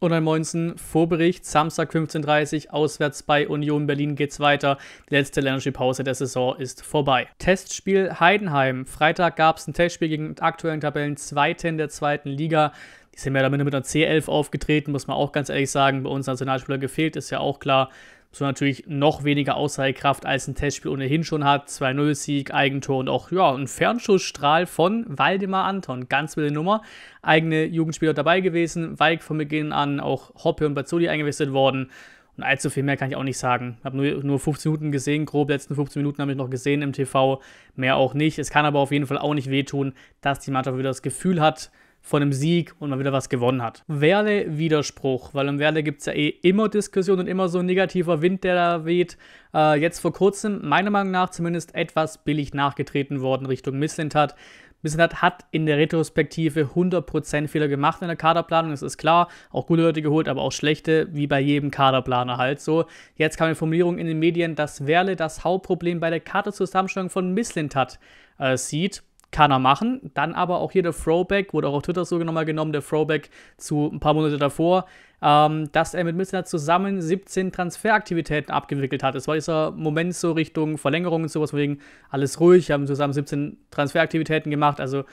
Und ein 19. Vorbericht, Samstag 15.30 Uhr, auswärts bei Union Berlin geht's weiter. Die letzte Länderspielpause der Saison ist vorbei. Testspiel Heidenheim. Freitag gab es ein Testspiel gegen den aktuellen Tabellenzweiten der zweiten Liga. Die sind ja damit mit einer C11 aufgetreten, muss man auch ganz ehrlich sagen. Bei uns Nationalspieler gefehlt, ist ja auch klar so natürlich noch weniger Aussagekraft als ein Testspiel ohnehin schon hat. 2-0-Sieg, Eigentor und auch ja, ein Fernschussstrahl von Waldemar Anton. Ganz wilde Nummer. Eigene Jugendspieler dabei gewesen. Weig von Beginn an, auch Hoppe und Bazzoli eingewechselt worden. Und allzu viel mehr kann ich auch nicht sagen. Ich Habe nur, nur 15 Minuten gesehen, grob letzten 15 Minuten habe ich noch gesehen im TV. Mehr auch nicht. Es kann aber auf jeden Fall auch nicht wehtun, dass die Mannschaft wieder das Gefühl hat, von einem Sieg und man wieder was gewonnen hat. Werle-Widerspruch, weil im Werle gibt es ja eh immer Diskussionen und immer so ein negativer Wind, der da weht. Äh, jetzt vor kurzem, meiner Meinung nach zumindest, etwas billig nachgetreten worden Richtung Misslintat. Misslintat hat in der Retrospektive 100% Fehler gemacht in der Kaderplanung, das ist klar. Auch gute Leute geholt, aber auch schlechte, wie bei jedem Kaderplaner halt so. Jetzt kam eine Formulierung in den Medien, dass Werle das Hauptproblem bei der Kaderzusammenstellung von Misslintat äh, sieht kann er machen. Dann aber auch hier der Throwback, wurde auch auf Twitter so nochmal genommen, der Throwback zu ein paar Monate davor, ähm, dass er mit Misner zusammen 17 Transferaktivitäten abgewickelt hat. Es war dieser Moment so Richtung Verlängerung und sowas, wegen alles ruhig, haben zusammen 17 Transferaktivitäten gemacht. Also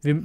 wir,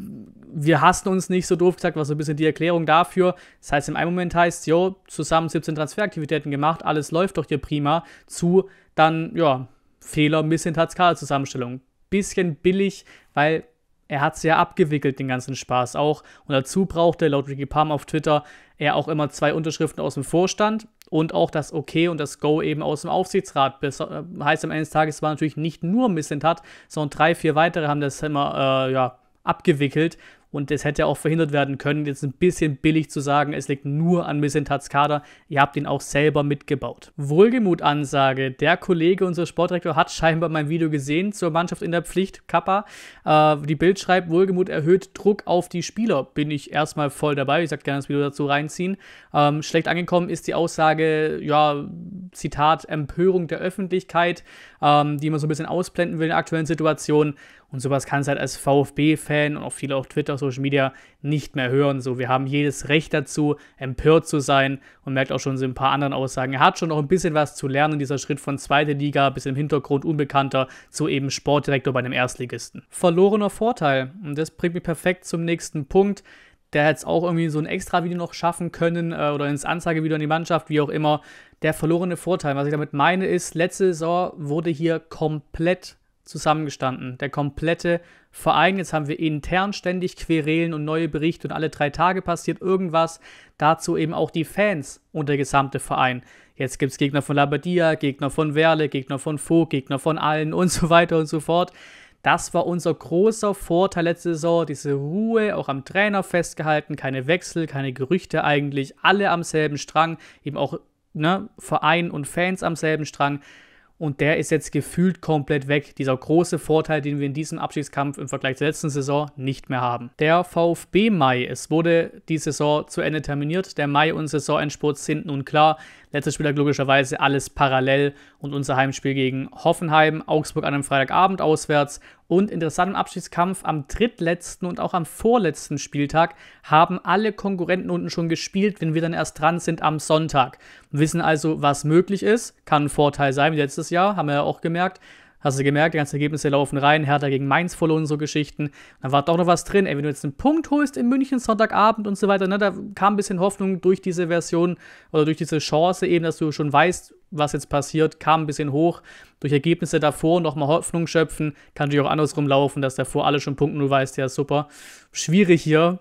wir hassen uns nicht so doof gesagt, war so ein bisschen die Erklärung dafür. Das heißt, im einen Moment heißt, jo, zusammen 17 Transferaktivitäten gemacht, alles läuft doch hier prima, zu dann, ja, Fehler, Missintats-Kader-Zusammenstellung bisschen billig, weil er hat es ja abgewickelt, den ganzen Spaß auch. Und dazu brauchte laut Ricky Palm auf Twitter er auch immer zwei Unterschriften aus dem Vorstand und auch das Okay und das Go eben aus dem Aufsichtsrat. Das äh, heißt, am Ende des Tages war natürlich nicht nur Missentat, sondern drei, vier weitere haben das immer äh, ja, abgewickelt. Und das hätte ja auch verhindert werden können, jetzt ein bisschen billig zu sagen, es liegt nur an Missentats Kader, ihr habt ihn auch selber mitgebaut. Wohlgemut-Ansage, der Kollege, unser Sportdirektor, hat scheinbar mein Video gesehen zur Mannschaft in der Pflicht, Kappa. Äh, die Bild schreibt, Wohlgemut erhöht Druck auf die Spieler. Bin ich erstmal voll dabei, ich sag gerne das Video dazu reinziehen. Ähm, schlecht angekommen ist die Aussage, ja, Zitat, Empörung der Öffentlichkeit, ähm, die man so ein bisschen ausblenden will in der aktuellen Situation. Und sowas kann es halt als VfB-Fan und auch viele auf Twitter Social Media nicht mehr hören. So, wir haben jedes Recht dazu, empört zu sein und merkt auch schon so ein paar anderen Aussagen. Er hat schon noch ein bisschen was zu lernen, dieser Schritt von zweite Liga bis im Hintergrund unbekannter zu eben Sportdirektor bei einem Erstligisten. Verlorener Vorteil. Und das bringt mich perfekt zum nächsten Punkt der es auch irgendwie so ein extra Video noch schaffen können äh, oder ins Anzeigevideo an die Mannschaft, wie auch immer. Der verlorene Vorteil, was ich damit meine, ist, letzte Saison wurde hier komplett zusammengestanden. Der komplette Verein. Jetzt haben wir intern ständig Querelen und neue Berichte und alle drei Tage passiert irgendwas. Dazu eben auch die Fans und der gesamte Verein. Jetzt gibt es Gegner von Labadia, Gegner von Werle, Gegner von Vogt, Gegner von allen und so weiter und so fort. Das war unser großer Vorteil letzte Saison. Diese Ruhe, auch am Trainer festgehalten, keine Wechsel, keine Gerüchte eigentlich, alle am selben Strang, eben auch ne, Verein und Fans am selben Strang und der ist jetzt gefühlt komplett weg. Dieser große Vorteil, den wir in diesem Abschiedskampf im Vergleich zur letzten Saison nicht mehr haben. Der VfB Mai, es wurde die Saison zu Ende terminiert. Der Mai und Saisonendspurt sind nun klar. Letzter Spieltag logischerweise alles parallel und unser Heimspiel gegen Hoffenheim, Augsburg an einem Freitagabend auswärts und interessanten Abschiedskampf am drittletzten und auch am vorletzten Spieltag haben alle Konkurrenten unten schon gespielt, wenn wir dann erst dran sind am Sonntag. Wir wissen also, was möglich ist, kann ein Vorteil sein wie letztes Jahr, haben wir ja auch gemerkt. Hast du gemerkt, die ganzen Ergebnisse laufen rein, Hertha gegen Mainz voll und so Geschichten. Dann war doch noch was drin. Ey, wenn du jetzt einen Punkt holst in München Sonntagabend und so weiter, ne, da kam ein bisschen Hoffnung durch diese Version oder durch diese Chance eben, dass du schon weißt, was jetzt passiert, kam ein bisschen hoch. Durch Ergebnisse davor nochmal Hoffnung schöpfen. Kann natürlich auch andersrum laufen, dass davor alle schon Punkten, du weißt, ja, super. Schwierig hier.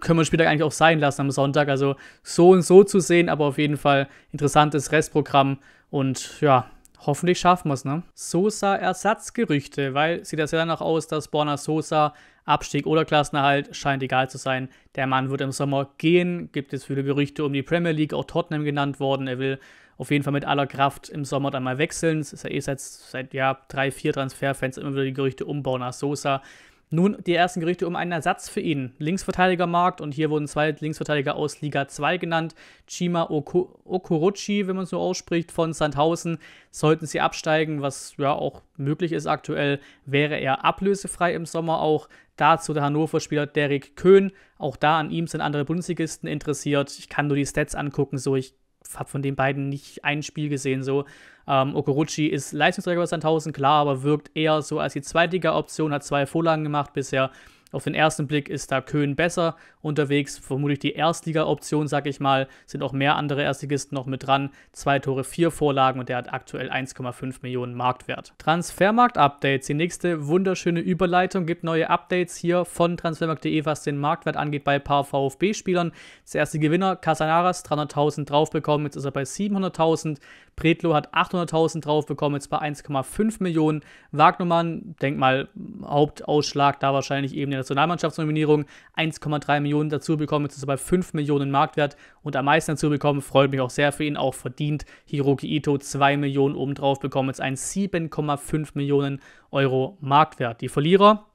Können wir später eigentlich auch sein lassen am Sonntag. Also so und so zu sehen, aber auf jeden Fall interessantes Restprogramm. Und ja, Hoffentlich schaffen wir es, ne? Sosa-Ersatzgerüchte, weil sieht das ja danach aus, dass Borna Sosa Abstieg oder Klassenerhalt scheint egal zu sein. Der Mann wird im Sommer gehen. Gibt es viele Gerüchte um die Premier League, auch Tottenham genannt worden. Er will auf jeden Fall mit aller Kraft im Sommer dann mal wechseln. Es ist ja eh seit, seit ja, drei, vier Transferfans immer wieder die Gerüchte um Borna Sosa. Nun die ersten Gerüchte um einen Ersatz für ihn. Linksverteidigermarkt und hier wurden zwei Linksverteidiger aus Liga 2 genannt. Chima Oko Okorochi, wenn man es so ausspricht, von Sandhausen. Sollten sie absteigen, was ja auch möglich ist aktuell, wäre er ablösefrei im Sommer auch. Dazu der Hannover-Spieler Derek Köhn. Auch da an ihm sind andere Bundesligisten interessiert. Ich kann nur die Stats angucken, so ich habe von den beiden nicht ein Spiel gesehen. So, ähm, Okuruchi ist Leistungsträger bei Sandhausen, klar, aber wirkt eher so als die zweitliga Option, hat zwei Vorlagen gemacht bisher. Auf den ersten Blick ist da Köhn besser unterwegs, vermutlich die Erstliga-Option, sag ich mal, sind auch mehr andere Erstligisten noch mit dran. Zwei Tore, vier Vorlagen und der hat aktuell 1,5 Millionen Marktwert. Transfermarkt-Updates, die nächste wunderschöne Überleitung, gibt neue Updates hier von transfermarkt.de, was den Marktwert angeht bei ein paar VfB-Spielern. Das erste Gewinner, Casanaras, 300.000 draufbekommen. jetzt ist er bei 700.000. Pretlo hat 800.000 drauf bekommen, jetzt bei 1,5 Millionen. Wagnermann, denk mal, Hauptausschlag da wahrscheinlich eben die Nationalmannschaftsnominierung, 1,3 Millionen dazu bekommen, jetzt ist er bei 5 Millionen Marktwert und am meisten dazu bekommen, freut mich auch sehr für ihn, auch verdient. Hiroki Ito 2 Millionen obendrauf bekommen, jetzt ein 7,5 Millionen Euro Marktwert. Die Verlierer,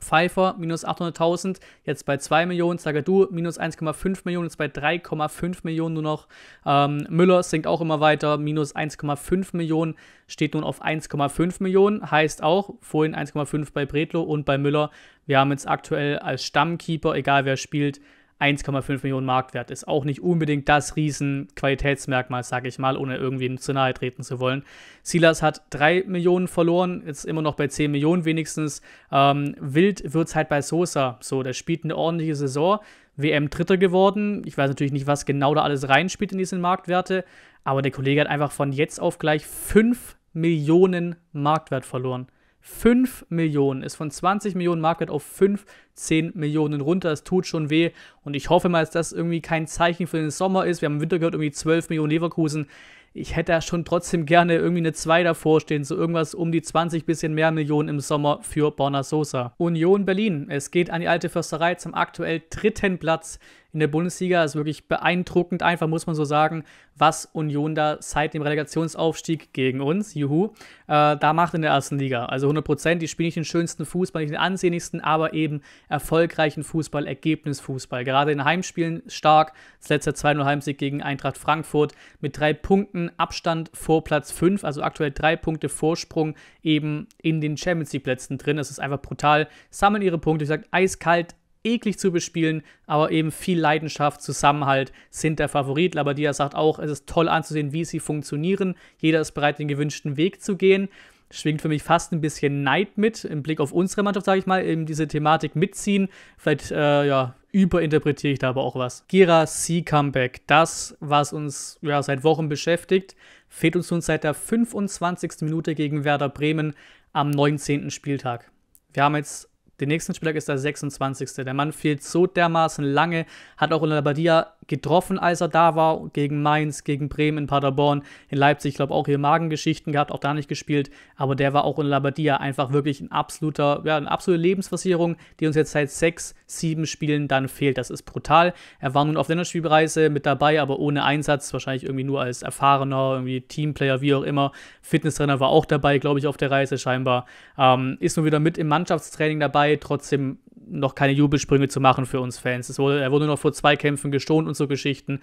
Pfeiffer minus 800.000, jetzt bei 2 Millionen, Sagadu minus 1,5 Millionen, jetzt bei 3,5 Millionen nur noch. Ähm, Müller sinkt auch immer weiter, minus 1,5 Millionen, steht nun auf 1,5 Millionen, heißt auch vorhin 1,5 bei Bredlo und bei Müller. Wir haben jetzt aktuell als Stammkeeper, egal wer spielt, 1,5 Millionen Marktwert ist auch nicht unbedingt das Riesenqualitätsmerkmal, sage ich mal, ohne irgendwie zu nahe treten zu wollen. Silas hat 3 Millionen verloren, ist immer noch bei 10 Millionen wenigstens. Ähm, wild wird es halt bei Sosa. So, der spielt eine ordentliche Saison. WM Dritter geworden. Ich weiß natürlich nicht, was genau da alles reinspielt in diese Marktwerte, aber der Kollege hat einfach von jetzt auf gleich 5 Millionen Marktwert verloren. 5 Millionen, ist von 20 Millionen Market auf 5, 10 Millionen runter. Es tut schon weh und ich hoffe mal, dass das irgendwie kein Zeichen für den Sommer ist. Wir haben im Winter gehört, irgendwie 12 Millionen Leverkusen. Ich hätte ja schon trotzdem gerne irgendwie eine 2 davor stehen, so irgendwas um die 20 bisschen mehr Millionen im Sommer für Borna Sosa. Union Berlin, es geht an die alte Försterei zum aktuell dritten Platz in der Bundesliga. Ist wirklich beeindruckend, einfach muss man so sagen, was Union da seit dem Relegationsaufstieg gegen uns, juhu, äh, da macht in der ersten Liga. Also 100 Prozent, die spielen nicht den schönsten Fußball, nicht den ansehnlichsten, aber eben erfolgreichen Fußball, Ergebnisfußball. Gerade in Heimspielen stark. Das letzte 2-0 Heimsieg gegen Eintracht Frankfurt mit drei Punkten Abstand vor Platz 5, also aktuell drei Punkte Vorsprung eben in den Champions League Plätzen drin. Das ist einfach brutal. Sammeln ihre Punkte, ich sage eiskalt eklig zu bespielen, aber eben viel Leidenschaft, Zusammenhalt sind der Favorit. Labadia sagt auch, es ist toll anzusehen, wie sie funktionieren. Jeder ist bereit, den gewünschten Weg zu gehen schwingt für mich fast ein bisschen Neid mit im Blick auf unsere Mannschaft, sage ich mal, eben diese Thematik mitziehen. Vielleicht äh, ja, überinterpretiere ich da aber auch was. Gira Sea Comeback, das, was uns ja, seit Wochen beschäftigt, fehlt uns nun seit der 25. Minute gegen Werder Bremen am 19. Spieltag. Wir haben jetzt den nächsten Spieltag ist der 26. Der Mann fehlt so dermaßen lange, hat auch in Labadia getroffen, als er da war, gegen Mainz, gegen Bremen, in Paderborn, in Leipzig, ich glaube auch hier Magengeschichten gehabt, auch da nicht gespielt, aber der war auch in Labadia einfach wirklich ein absoluter, ja, eine absolute Lebensversicherung, die uns jetzt seit sechs, sieben Spielen dann fehlt. Das ist brutal. Er war nun auf Länderspielreise mit dabei, aber ohne Einsatz, wahrscheinlich irgendwie nur als erfahrener, irgendwie Teamplayer, wie auch immer. Fitnesstrainer war auch dabei, glaube ich, auf der Reise scheinbar. Ähm, ist nun wieder mit im Mannschaftstraining dabei dabei, trotzdem noch keine Jubelsprünge zu machen für uns Fans. Es wurde, er wurde noch vor zwei Kämpfen gestohlen und so Geschichten.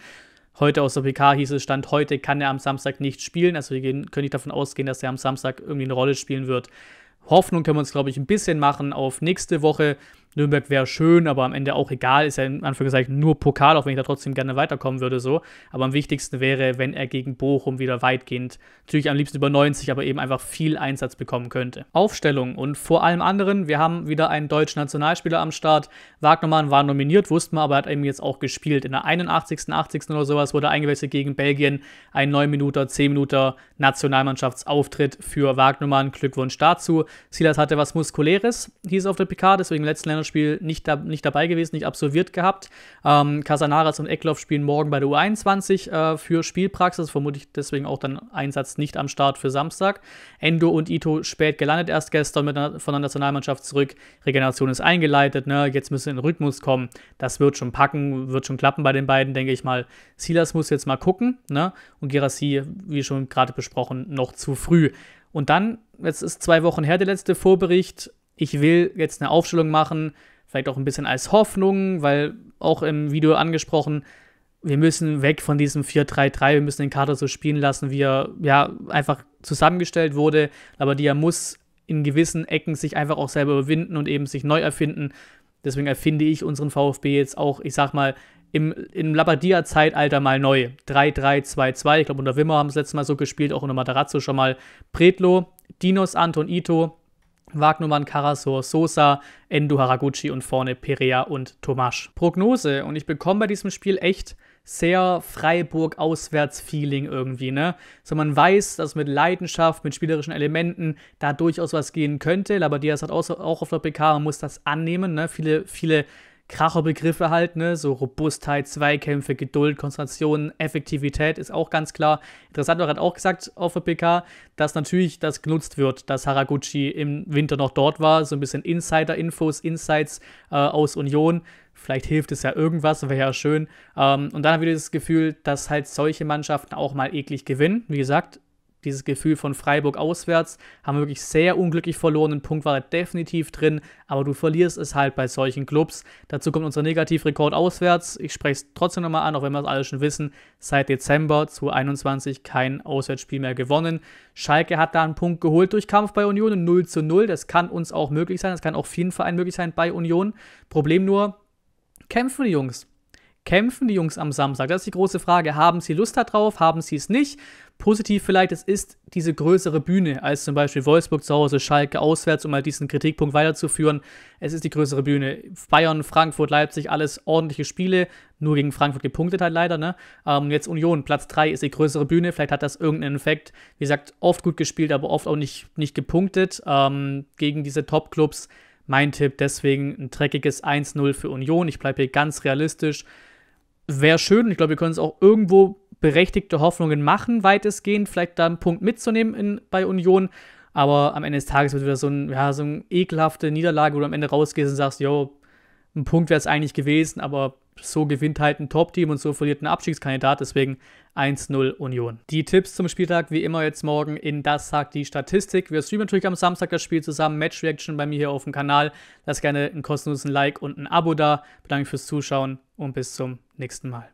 Heute aus der PK hieß es, Stand heute kann er am Samstag nicht spielen. Also wir gehen, können nicht davon ausgehen, dass er am Samstag irgendwie eine Rolle spielen wird. Hoffnung können wir uns, glaube ich, ein bisschen machen auf nächste Woche. Nürnberg wäre schön, aber am Ende auch egal, ist ja in Anführungszeichen nur Pokal, auch wenn ich da trotzdem gerne weiterkommen würde, so. Aber am wichtigsten wäre, wenn er gegen Bochum wieder weitgehend, natürlich am liebsten über 90, aber eben einfach viel Einsatz bekommen könnte. Aufstellung und vor allem anderen, wir haben wieder einen deutschen Nationalspieler am Start. Wagnermann war nominiert, wussten wir, aber hat eben jetzt auch gespielt. In der 81., 80. oder sowas wurde eingewechselt gegen Belgien. Ein 9-Minuter, 10-Minuter Nationalmannschaftsauftritt für Wagnermann. Glückwunsch dazu. Silas hatte was Muskuläres, hieß auf der PK, deswegen letzten Länder Spiel nicht, da, nicht dabei gewesen, nicht absolviert gehabt. Ähm, Casanaras und Eckloff spielen morgen bei der U21 äh, für Spielpraxis, vermutlich deswegen auch dann Einsatz nicht am Start für Samstag. Endo und Ito spät gelandet, erst gestern mit einer, von der Nationalmannschaft zurück. Regeneration ist eingeleitet, ne? jetzt müssen in den Rhythmus kommen. Das wird schon packen, wird schon klappen bei den beiden, denke ich mal. Silas muss jetzt mal gucken ne? und Gerassi, wie schon gerade besprochen, noch zu früh. Und dann, jetzt ist zwei Wochen her der letzte Vorbericht, ich will jetzt eine Aufstellung machen, vielleicht auch ein bisschen als Hoffnung, weil auch im Video angesprochen, wir müssen weg von diesem 4-3-3, wir müssen den Kader so spielen lassen, wie er ja einfach zusammengestellt wurde, aber die muss in gewissen Ecken sich einfach auch selber überwinden und eben sich neu erfinden. Deswegen erfinde ich unseren VfB jetzt auch, ich sag mal, im, im Labadia-Zeitalter mal neu. 3-3-2-2. Ich glaube, unter Wimmer haben es letztes Mal so gespielt, auch unter Matarazzo schon mal. Predlo, Dinos, Anton, Ito, Wagnumann, Karasor, Sosa, Endo Haraguchi und vorne Perea und Tomasch. Prognose und ich bekomme bei diesem Spiel echt sehr Freiburg-Auswärts-Feeling irgendwie, ne? So, man weiß, dass mit Leidenschaft, mit spielerischen Elementen da durchaus was gehen könnte. Labadias hat auch, auch auf der PK, man muss das annehmen, ne? Viele, viele Kracherbegriffe halt, ne? So Robustheit, Zweikämpfe, Geduld, Konzentration, Effektivität ist auch ganz klar. Interessant hat auch gesagt auf der PK, dass natürlich das genutzt wird, dass Haraguchi im Winter noch dort war. So ein bisschen Insider-Infos, Insights äh, aus Union. Vielleicht hilft es ja irgendwas, wäre ja schön. Ähm, und dann habe ich das Gefühl, dass halt solche Mannschaften auch mal eklig gewinnen. Wie gesagt, dieses Gefühl von Freiburg auswärts, haben wirklich sehr unglücklich verloren, ein Punkt war definitiv drin, aber du verlierst es halt bei solchen Clubs. Dazu kommt unser Negativrekord auswärts. Ich spreche es trotzdem nochmal an, auch wenn wir es alle schon wissen, seit Dezember 2021 kein Auswärtsspiel mehr gewonnen. Schalke hat da einen Punkt geholt durch Kampf bei Union, 0 zu 0, das kann uns auch möglich sein, das kann auch vielen Vereinen möglich sein bei Union. Problem nur, kämpfen die Jungs kämpfen die Jungs am Samstag? Das ist die große Frage. Haben sie Lust darauf? Haben sie es nicht? Positiv vielleicht, es ist diese größere Bühne als zum Beispiel Wolfsburg zu Hause, Schalke auswärts, um mal diesen Kritikpunkt weiterzuführen. Es ist die größere Bühne. Bayern, Frankfurt, Leipzig, alles ordentliche Spiele. Nur gegen Frankfurt gepunktet halt leider, ne? Ähm, jetzt Union, Platz 3 ist die größere Bühne. Vielleicht hat das irgendeinen Effekt. Wie gesagt, oft gut gespielt, aber oft auch nicht, nicht gepunktet. Ähm, gegen diese Top-Clubs mein Tipp deswegen ein dreckiges 1-0 für Union. Ich bleibe hier ganz realistisch. Wäre schön, ich glaube, wir können es auch irgendwo berechtigte Hoffnungen machen, weitestgehend, vielleicht da einen Punkt mitzunehmen in, bei Union. Aber am Ende des Tages wird wieder so, ein, ja, so eine ekelhafte Niederlage, wo du am Ende rausgehst und sagst, jo, ein Punkt wäre es eigentlich gewesen, aber so gewinnt halt ein Top-Team und so verliert ein Abstiegskandidat. Deswegen 1-0 Union. Die Tipps zum Spieltag wie immer jetzt morgen in Das sagt die Statistik. Wir streamen natürlich am Samstag das Spiel zusammen. Match Reaction bei mir hier auf dem Kanal. Lasst gerne einen kostenlosen Like und ein Abo da. Bedanke mich fürs Zuschauen und bis zum nächsten Mal.